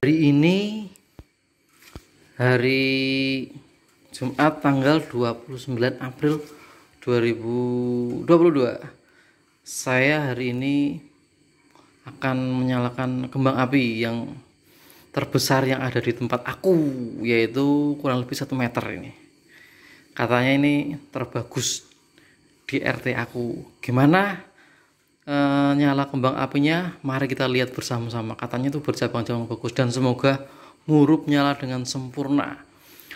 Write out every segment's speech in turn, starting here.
Hari ini hari Jumat tanggal 29 April 2022. Saya hari ini akan menyalakan kembang api yang terbesar yang ada di tempat aku yaitu kurang lebih satu meter ini katanya ini terbagus di RT aku gimana e, nyala kembang apinya mari kita lihat bersama-sama katanya itu bercabang-cabang bagus dan semoga murup nyala dengan sempurna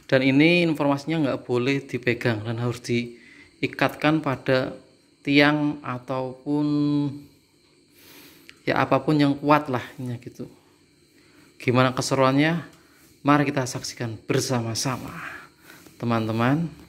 dan ini informasinya nggak boleh dipegang dan harus diikatkan pada tiang ataupun ya apapun yang kuat lah ini gitu gimana keseruannya mari kita saksikan bersama-sama teman-teman